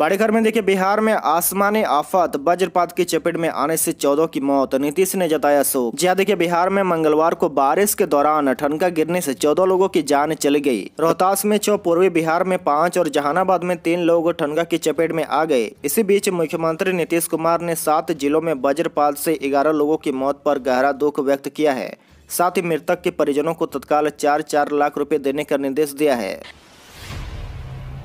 बड़े खबर में देखिए बिहार में आसमानी आफत वज्रपात की चपेट में आने से चौदह की मौत नीतीश ने जताया शोक जी देखिए बिहार में मंगलवार को बारिश के दौरान ठनका गिरने से चौदह लोगों की जान चली गई रोहतास में छह पूर्वी बिहार में पांच और जहानाबाद में तीन लोग ठनका की चपेट में आ गए इसी बीच मुख्यमंत्री नीतीश कुमार ने सात जिलों में वज्रपात से ग्यारह लोगों की मौत पर गहरा दुख व्यक्त किया है साथ ही मृतक के परिजनों को तत्काल चार चार लाख रुपए देने का निर्देश दिया है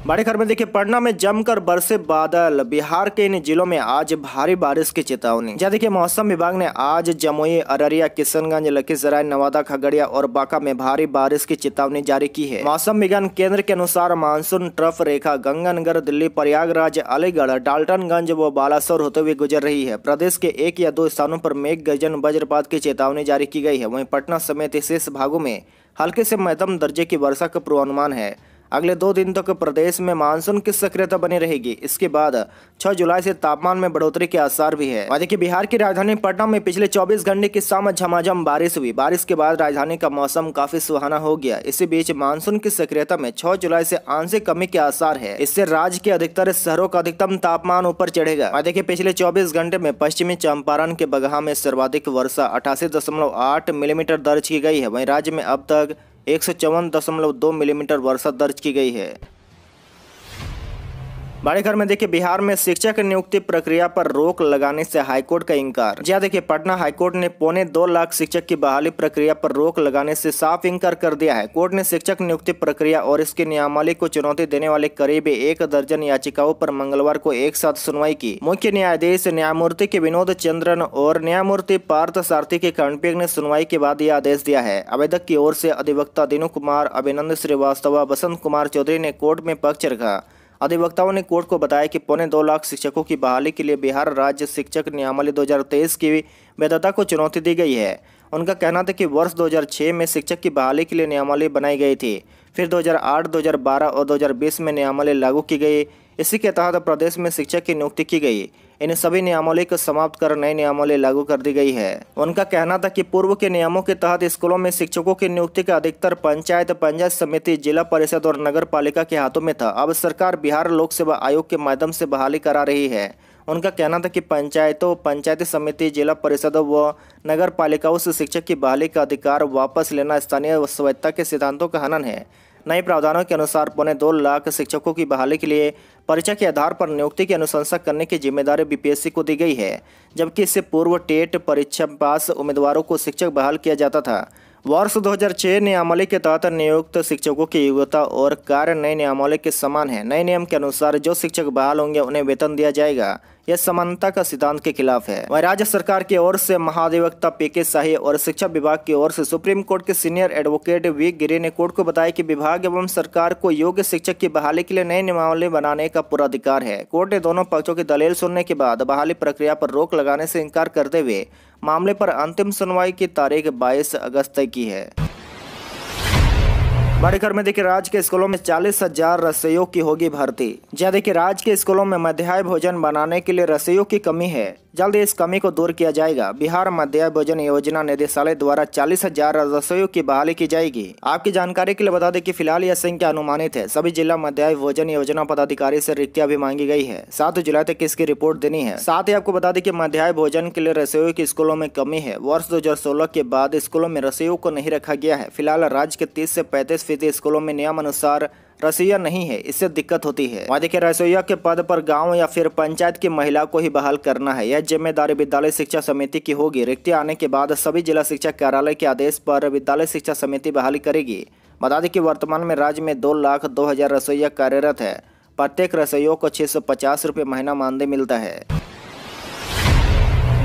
बड़ी खबर देखिए पटना में जमकर बरसे बादल बिहार के इन जिलों में आज भारी बारिश की चेतावनी जहाँ देखिये मौसम विभाग ने आज जमुई अररिया किशनगंज लखीसराय नवादा खगड़िया और बांका में भारी बारिश की चेतावनी जारी की है मौसम विज्ञान केंद्र के अनुसार मानसून ट्रफ रेखा गंगानगर दिल्ली प्रयागराज अलीगढ़ डाल्टनगंज व बालासोर होते हुए गुजर रही है प्रदेश के एक या दो स्थानों पर मेघ गर्जन वज्रपात की चेतावनी जारी की गई है वही पटना समेत शेष भागों में हल्के से मध्यम दर्जे की वर्षा का पूर्वानुमान है अगले दो दिन तक प्रदेश में मानसून की सक्रियता बनी रहेगी इसके बाद 6 जुलाई से तापमान में बढ़ोतरी के आसार भी है देखिए बिहार की राजधानी पटना में पिछले 24 घंटे की शाम झमाझम बारिश हुई बारिश के बाद राजधानी का मौसम काफी सुहाना हो गया इसी बीच मानसून की सक्रियता में छह जुलाई ऐसी आंशिक कमी के आसार है इससे राज्य के अधिकतर शहरों का अधिकतम तापमान ऊपर चढ़ेगा देखिये पिछले चौबीस घंटे में पश्चिमी चंपारण के बगहा में सर्वाधिक वर्षा अठासी मिलीमीटर दर्ज की गई है वही राज्य में अब तक एक सौ चौवन दशमलव दो मिलीमीटर वर्षा दर्ज की गई है बड़े घर में देखिए बिहार में शिक्षक नियुक्ति प्रक्रिया पर रोक लगाने से हाईकोर्ट का इंकार जहाँ देखिए पटना हाईकोर्ट ने पौने दो लाख शिक्षक की बहाली प्रक्रिया पर रोक लगाने से साफ इंकार कर दिया है कोर्ट ने शिक्षक नियुक्ति प्रक्रिया और इसके नियमावली को चुनौती देने वाले करीब एक दर्जन याचिकाओं पर मंगलवार को एक साथ सुनवाई की मुख्य न्यायाधीश न्यायमूर्ति के विनोद चंद्रन और न्यायमूर्ति पार्थ सारथी के खंडपीठ ने सुनवाई के बाद यह आदेश दिया है आवेदक की ओर से अधिवक्ता दिनू कुमार अभिनंद श्रीवास्तव बसंत कुमार चौधरी ने कोर्ट में पक्ष रखा अधिवक्ताओं ने कोर्ट को बताया कि पौने दो लाख शिक्षकों की बहाली के लिए बिहार राज्य शिक्षक नियमावली 2023 की वैधता को चुनौती दी गई है उनका कहना था कि वर्ष 2006 में शिक्षक की बहाली के लिए नियमावली बनाई गई थी फिर 2008, 2012 और 2020 में नियमावली लागू की गई इसी के तहत प्रदेश में शिक्षक की नियुक्ति की गई इन सभी नियमावली को समाप्त कर नई नियमावली लागू कर दी गई है उनका कहना था कि पूर्व के नियमों के तहत स्कूलों में शिक्षकों की नियुक्ति का अधिकतर पंचायत पंचायत समिति जिला परिषद और नगर पालिका के हाथों में था अब सरकार बिहार लोक सेवा आयोग के माध्यम से बहाली करा रही है उनका कहना था कि पंचायतों पंचायती समिति जिला परिषदों व नगर पालिकाओं से शिक्षक की बहाली का अधिकार वापस लेना स्थानीय स्वायत्ता के सिद्धांतों का हनन है नए प्रावधानों के अनुसार पौने दो लाख शिक्षकों की बहाली के लिए परीक्षा के आधार पर नियुक्ति की अनुशंसा करने की जिम्मेदारी बीपीएससी को दी गई है जबकि इससे पूर्व टेट परीक्षा पास उम्मीदवारों को शिक्षक बहाल किया जाता था वर्ष 2006 नियमावली के तहत नियुक्त शिक्षकों की योग्यता और कार्य नए नियमावली के समान है नए नियम के अनुसार जो शिक्षक बहाल होंगे उन्हें वेतन दिया जाएगा यह समानता का सिद्धांत के खिलाफ है वह राज्य सरकार की ओर से महाधिवक्ता पीके शाही और शिक्षा विभाग की ओर से सुप्रीम कोर्ट के सीनियर एडवोकेट वी गिरी ने कोर्ट को बताया कि विभाग एवं सरकार को योग्य शिक्षक की बहाली के लिए नए नियमावली बनाने का पूरा अधिकार है कोर्ट ने दोनों पक्षों की दलील सुनने के बाद बहाली प्रक्रिया पर रोक लगाने से इनकार करते हुए मामले पर अंतिम सुनवाई की तारीख बाईस अगस्त तय की है बड़े खबर में देखिए राज्य के स्कूलों में चालीस हजार रसोइयों की होगी भर्ती जहाँ देखिए राज्य के स्कूलों में मध्याह्न भोजन बनाने के लिए रसोइयों की कमी है जल्द इस कमी को दूर किया जाएगा बिहार मध्याह भोजन योजना निदेशालय द्वारा चालीस हजार रसोइयों की बहाली की जाएगी आपकी जानकारी के लिए बता दें कि फिलहाल यह संख्या अनुमानित है सभी जिला मध्याह भोजन योजना पदाधिकारी से रिक्तियां भी मांगी गई है सात जुलाई तक इसकी रिपोर्ट देनी है साथ ही आपको बता दें की मध्याह भोजन के लिए रसोई की स्कूलों में कमी है वर्ष दो के बाद स्कूलों में रसोई को नहीं रखा गया है फिलहाल राज्य के तीस ऐसी पैंतीस स्कूलों में नियम अनुसार रसोईया नहीं है इससे दिक्कत होती है वहाँ देखिए रसोईया के पद पर गाँव या फिर पंचायत की महिला को ही बहाल करना है यह जिम्मेदारी विद्यालय शिक्षा समिति की होगी रिक्ति आने के बाद सभी जिला शिक्षा कार्यालय के आदेश पर विद्यालय शिक्षा समिति बहाली करेगी बता दें कि वर्तमान में राज्य में दो लाख दो हजार रसोईया कार्यरत है प्रत्येक रसोईयों को छह सौ पचास रुपये महीना मानदेय मिलता है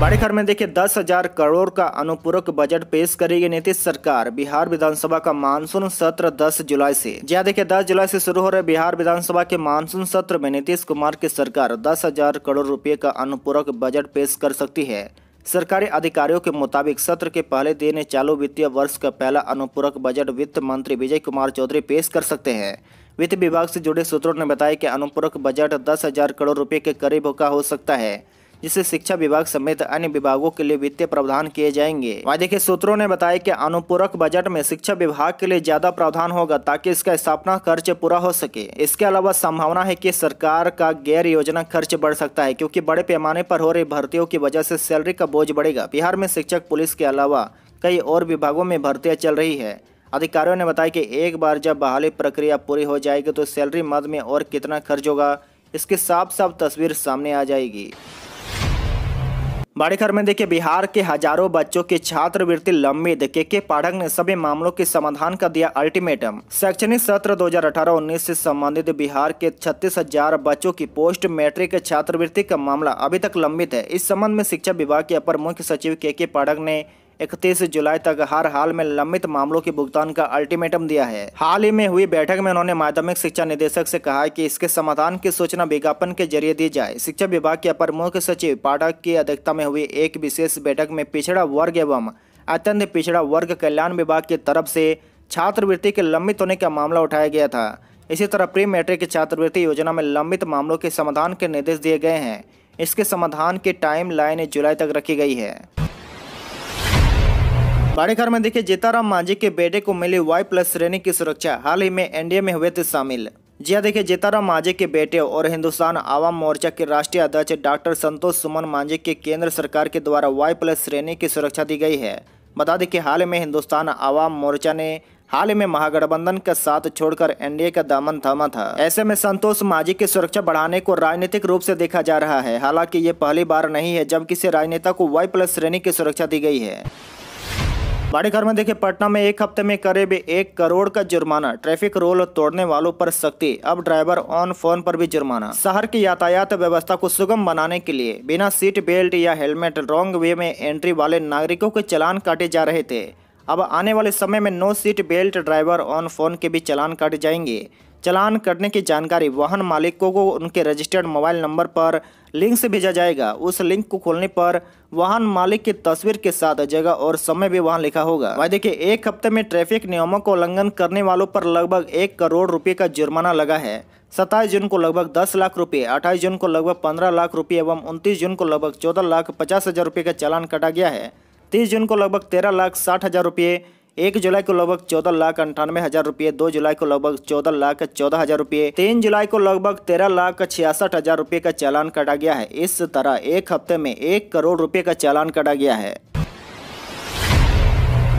बड़े खबर में देखिए दस हजार करोड़ का अनुपूरक बजट पेश करेगी नीतीश सरकार बिहार विधानसभा का मानसून सत्र 10 जुलाई से जहां देखिए 10 जुलाई से शुरू हो रहे बिहार विधानसभा के मानसून सत्र में नीतीश कुमार की सरकार दस हजार करोड़ रुपए का अनुपूरक बजट पेश कर सकती है सरकारी अधिकारियों के मुताबिक सत्र के पहले दिन चालू वित्तीय वर्ष का पहला अनुपूरक बजट वित्त मंत्री विजय कुमार चौधरी पेश कर सकते हैं वित्त विभाग से जुड़े सूत्रों ने बताया कि अनुपूरक बजट दस हजार करोड़ रुपए के करीब का हो सकता है जिससे शिक्षा विभाग समेत अन्य विभागों के लिए वित्तीय प्रावधान किए जाएंगे वहाँ देखिए सूत्रों ने बताया की अनुपूरक बजट में शिक्षा विभाग के लिए ज्यादा प्रावधान होगा ताकि इसका स्थापना खर्च पूरा हो सके इसके अलावा संभावना है की सरकार का गैर योजना खर्च बढ़ सकता है क्योंकि बड़े पैमाने पर हो रही भर्तियों की वजह से सैलरी का बोझ बढ़ेगा बिहार में शिक्षक पुलिस के अलावा कई और विभागों में भर्तियां चल रही है अधिकारियों ने बताया कि एक बार जब बहाली प्रक्रिया पूरी हो जाएगी तो सैलरी मद में और कितना खर्च होगा इसकी साफ साफ तस्वीर सामने आ जाएगी बड़ी खबर में देखिए बिहार के हजारों बच्चों की छात्रवृत्ति लंबित के के पाठक ने सभी मामलों के समाधान का दिया अल्टीमेटम शैक्षणिक सत्र 2018-19 से संबंधित बिहार के छत्तीस हजार बच्चों की पोस्ट मैट्रिक छात्रवृत्ति का मामला अभी तक लंबित है इस संबंध में शिक्षा विभाग के अपर मुख्य सचिव के के पाठक ने इकतीस जुलाई तक हर हाल में लंबित मामलों के भुगतान का अल्टीमेटम दिया है हाल ही में हुई बैठक में उन्होंने माध्यमिक शिक्षा निदेशक से कहा कि इसके समाधान की सूचना विज्ञापन के जरिए दी जाए शिक्षा विभाग के अपर मुख्य सचिव पाठक की अध्यक्षता में हुई एक विशेष बैठक में पिछड़ा वर्ग एवं अत्यंत पिछड़ा वर्ग कल्याण विभाग की तरफ से छात्रवृत्ति के लंबित होने का मामला उठाया गया था इसी तरह प्री मैट्रिक छात्रवृत्ति योजना में लंबित मामलों के समाधान के निर्देश दिए गए हैं इसके समाधान की टाइम लाइन जुलाई तक रखी गई है खबर में देखिए जीताराम मांझी के बेटे को मिली वाई प्लस श्रेणी की सुरक्षा हाल ही में एनडीए में हुए थे शामिल जी हाँ देखिये जीताराम मांझी के बेटे और हिंदुस्तान आवाम मोर्चा के राष्ट्रीय अध्यक्ष डॉक्टर संतोष सुमन मांझी के केंद्र सरकार के द्वारा वाई प्लस श्रेणी की सुरक्षा दी गई है बता दें कि हाल में हिंदुस्तान आवाम मोर्चा ने हाल में महागठबंधन का साथ छोड़कर एनडीए का दामन थामा था ऐसे में संतोष मांझी की सुरक्षा बढ़ाने को राजनीतिक रूप से देखा जा रहा है हालांकि ये पहली बार नहीं है जब किसी राजनेता को वाई प्लस श्रेणी की सुरक्षा दी गई है बड़े खबर में देखिए पटना में एक हफ्ते में करीब एक करोड़ का जुर्माना ट्रैफिक रोल तोड़ने वालों पर सख्ती अब ड्राइवर ऑन फोन पर भी जुर्माना शहर की यातायात व्यवस्था को सुगम बनाने के लिए बिना सीट बेल्ट या हेलमेट रॉन्ग वे में एंट्री वाले नागरिकों के चलान काटे जा रहे थे अब आने वाले समय में no seat belt driver on phone के भी चलान कट जाएंगे चलान करने की जानकारी वाहन मालिकों को उनके रजिस्टर्ड मोबाइल नंबर पर लिंक से भेजा जाएगा उस लिंक को खोलने पर वाहन मालिक की तस्वीर के साथ जगह और समय भी वहां लिखा होगा वह देखिए एक हफ्ते में ट्रैफिक नियमों का उल्लंघन करने वालों पर लगभग एक करोड़ रुपए का जुर्माना लगा है सत्ताईस जून को लगभग दस लाख रुपए अट्ठाईस जून को लगभग पंद्रह लाख रुपए एवं उनतीस जून को लगभग चौदह लाख पचास हजार रुपये का चालान कटा गया है तीस जून को लगभग तेरह लाख साठ हज़ार रुपये एक जुलाई को लगभग चौदह लाख अंठानवे हजार रुपये दो जुलाई को लगभग चौदह लाख चौदह हजार रुपये तीन जुलाई को लगभग तेरह लाख छियासठ हजार रुपये का चालान काटा गया है इस तरह एक हफ्ते में एक करोड़ रुपये का चालान काटा गया है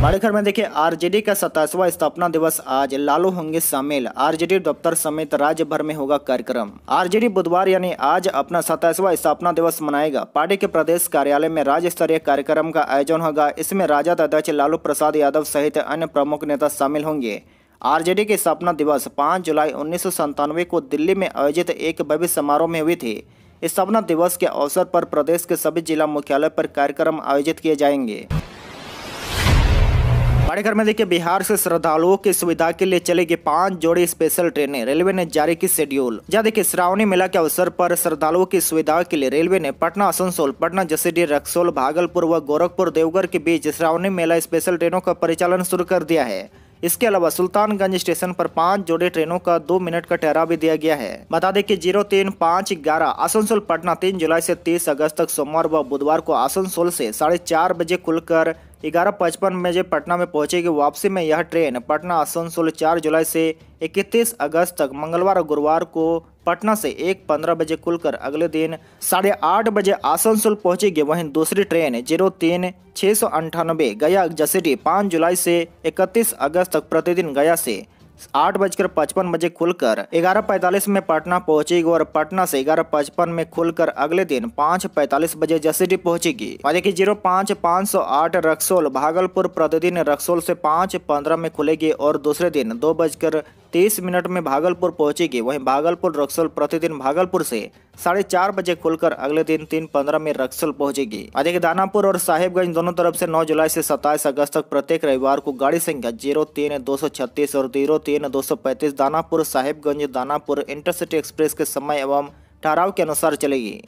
बड़े खबर में देखिए आरजेडी का सताइसवा स्थापना दिवस आज लालू होंगे शामिल आरजेडी दफ्तर समेत राज्य भर में होगा कार्यक्रम आरजेडी बुधवार यानी आज अपना सताइसवा स्थापना दिवस मनाएगा पार्टी के प्रदेश कार्यालय में राज्य स्तरीय कार्यक्रम का आयोजन होगा इसमें राजद अध्यक्ष लालू प्रसाद यादव सहित अन्य प्रमुख नेता शामिल होंगे आरजेडी के स्थापना दिवस पाँच जुलाई उन्नीस को दिल्ली में आयोजित एक भव्य समारोह में हुई थी स्थापना दिवस के अवसर पर प्रदेश के सभी जिला मुख्यालय पर कार्यक्रम आयोजित किए जाएंगे बड़े घर में देखिए बिहार से श्रद्धालुओं की सुविधा के लिए चलेगी पांच जोड़ी स्पेशल ट्रेनें रेलवे ने जारी की शेड्यूल जहाँ देखिए श्रावणी मेला के अवसर पर श्रद्धालुओं की सुविधा के लिए रेलवे ने पटना आसनसोल पटना जसीडी रक्सोल भागलपुर व गोरखपुर देवघर के बीच श्रावणी मेला स्पेशल ट्रेनों का परिचालन शुरू कर दिया है इसके अलावा सुल्तानगंज स्टेशन पर पांच जोड़े ट्रेनों का दो मिनट का ठहरा भी दिया गया है बता दें कि जीरो तीन पाँच ग्यारह आसनसोल पटना तीन जुलाई से तीस अगस्त तक सोमवार व बुधवार को आसनसोल से साढ़े चार बजे खुलकर ग्यारह पचपन बजे पटना में पहुंचेगी वापसी में यह ट्रेन पटना आसनसोल चार जुलाई से इकतीस अगस्त तक मंगलवार और गुरुवार को पटना से एक पंद्रह बजे खुलकर अगले दिन साढ़े आठ बजे आसनसोल पहुंचेगी वहीं दूसरी ट्रेन जीरो तीन छः सौ अंठानबे गया जसीडी पाँच जुलाई से इकतीस अगस्त तक प्रतिदिन गया से आठ बजकर पचपन बजे खुलकर ग्यारह पैंतालीस में पटना पहुंचेगी और पटना से ग्यारह पचपन में खुलकर अगले दिन पाँच पैंतालीस बजे जसीडी पहुंचेगी देखिए जीरो पाँच पाँच सौ आठ रक्सोल भागलपुर प्रतिदिन रक्सोल से पाँच पंद्रह में खुलेगी और दूसरे दिन दो बजकर तीस मिनट में भागलपुर पहुंचेगी वहीं भागलपुर रक्सल प्रतिदिन भागलपुर से साढ़े चार बजे खुलकर अगले दिन तीन पंद्रह में रक्सल पहुंचेगी अधिक दानापुर और साहिबगंज दोनों तरफ से 9 जुलाई से 27 अगस्त तक प्रत्येक रविवार को गाड़ी संख्या जीरो तीन दो सौ छत्तीस और जीरो तीन दो सौ पैंतीस दानापुर साहिबगंज दानापुर इंटरसिटी एक्सप्रेस के समय एवं ठहराव के अनुसार चलेगी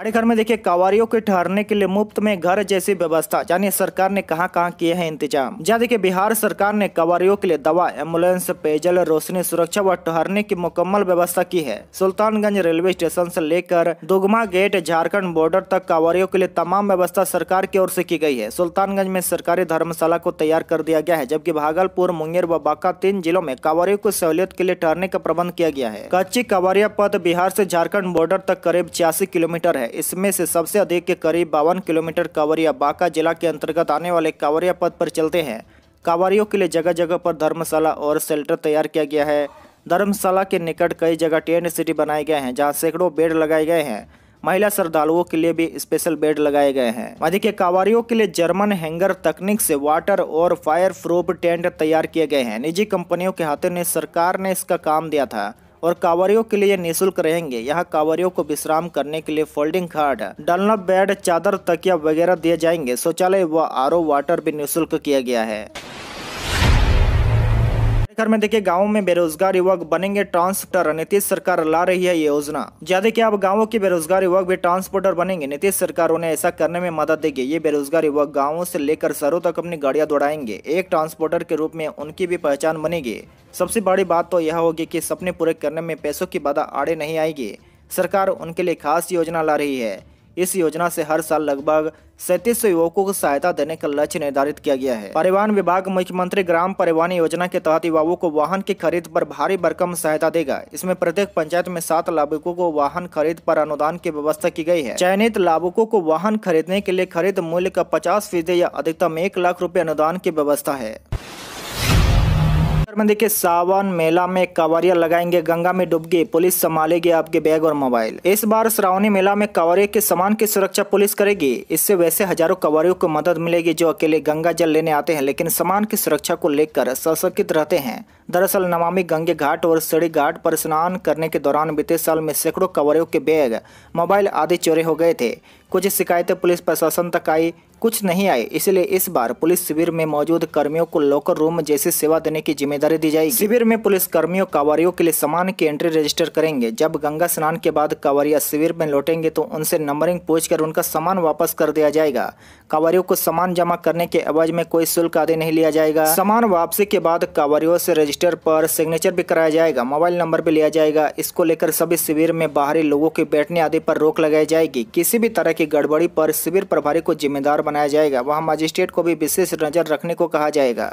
भाड़े घर में देखिए कावारियों के ठहरने के लिए मुफ्त में घर जैसी व्यवस्था यानी सरकार ने कहां कहां किए हैं इंतजाम जहाँ देखिए बिहार सरकार ने कावारियों के लिए दवा एम्बुलेंस पेयजल रोशनी सुरक्षा व ठहरने की मुकम्मल व्यवस्था की है सुल्तानगंज रेलवे स्टेशन से लेकर दुगमा गेट झारखंड बॉर्डर तक कावारियों के लिए तमाम व्यवस्था सरकार की ओर से की गई है सुल्तानगंज में सरकारी धर्मशाला को तैयार कर दिया गया है जबकि भागलपुर मुंगेर व बांका तीन जिलों में कावारियों को सहूलियत के लिए ठहरने का प्रबंध किया गया है कच्ची कांवरिया पथ बिहार से झारखंड बॉर्डर तक करीब छियासी किलोमीटर है इसमें से सबसे अधिक के करीब बावन किलोमीटर कांवरिया बांका जिला के अंतर्गत आने वाले कांवरिया पथ पर चलते हैं कांवरियों के लिए जगह जगह पर धर्मशाला और शेल्टर तैयार किया गया है धर्मशाला के निकट कई जगह टेंट सिटी बनाए गए हैं जहाँ सैकड़ों बेड लगाए गए हैं महिला श्रद्धालुओं के लिए भी स्पेशल बेड लगाए गए हैं मध्य के कांवरियों के लिए जर्मन हैंगर तकनीक से वाटर और फायर प्रूफ टेंट तैयार किए गए हैं निजी कंपनियों के हाथों ने सरकार ने इसका काम दिया था और कावरियों के लिए निःशुल्क रहेंगे यहाँ कावरियों को विश्राम करने के लिए फोल्डिंग खाट डलना बेड चादर तकिया वगैरह दिए जाएंगे शौचालय व आर वाटर भी निःशुल्क किया गया है अधिकतर में देखिए गाँव में बेरोजगार युवक बनेंगे ट्रांसपोर्टर नीतीश सरकार ला रही है ये योजना ज्यादा की अब गाँव के बेरोजगार युवक भी ट्रांसपोर्टर बनेंगे नीतीश सरकार उन्हें ऐसा करने में मदद देगी ये बेरोजगार युवक गाँव से लेकर शहरों तक अपनी गाड़ियां दौड़ाएंगे एक ट्रांसपोर्टर के रूप में उनकी भी पहचान बनेगी सबसे बड़ी बात तो यह होगी की सपने पूरे करने में पैसों की बाधा आड़े नहीं आएगी सरकार उनके लिए खास योजना ला रही है इस योजना से हर साल लगभग सैंतीस युवकों को सहायता देने का लक्ष्य निर्धारित किया गया है परिवहन विभाग मुख्यमंत्री ग्राम परिवहन योजना के तहत युवाओं को वाहन की खरीद पर भारी भरकम सहायता देगा इसमें प्रत्येक पंचायत में सात लाभुकों को वाहन खरीद पर अनुदान की व्यवस्था की गई है चयनित लाभुकों को वाहन खरीदने के लिए खरीद मूल्य का पचास फीसदी या अधिकतम एक लाख रूपए अनुदान की व्यवस्था है मंदिर के सावन मेला में कवरिया लगाएंगे गंगा में डूबगी पुलिस संभालेगी आपके बैग और मोबाइल इस बार श्रावणी मेला में कवरे के सामान की सुरक्षा पुलिस करेगी इससे वैसे हजारों कवरियों को मदद मिलेगी जो अकेले गंगा जल लेने आते हैं लेकिन सामान की सुरक्षा को लेकर सशंकित रहते हैं दरअसल नमामि गंगे घाट और सड़ी घाट पर स्नान करने के दौरान बीते साल में सैकड़ों कवरियों के बैग मोबाइल आदि चोरे हो गए थे कुछ शिकायतें पुलिस प्रशासन तक आई कुछ नहीं आए इसलिए इस बार पुलिस शिविर में मौजूद कर्मियों को लॉकर रूम जैसी सेवा देने की जिम्मेदारी दी जाएगी शिविर में पुलिस कर्मियों कावरियों के लिए सामान की एंट्री रजिस्टर करेंगे जब गंगा स्नान के बाद कावरिया शिविर में लौटेंगे तो उनसे नंबरिंग पूछकर उनका सामान वापस कर दिया जाएगा कावरियों को सामान जमा करने के आवाज में कोई शुल्क आदि नहीं लिया जाएगा सामान वापसी के बाद कावरियों से रजिस्टर पर सिग्नेचर भी कराया जाएगा मोबाइल नंबर भी लिया जाएगा इसको लेकर सभी शिविर में बाहरी लोगों के बैठने आदि पर रोक लगाई जाएगी किसी भी तरह की गड़बड़ी पर शिविर प्रभारी को जिम्मेदार बनाया जाएगा वहां मजिस्ट्रेट को भी विशेष नजर रखने को कहा जाएगा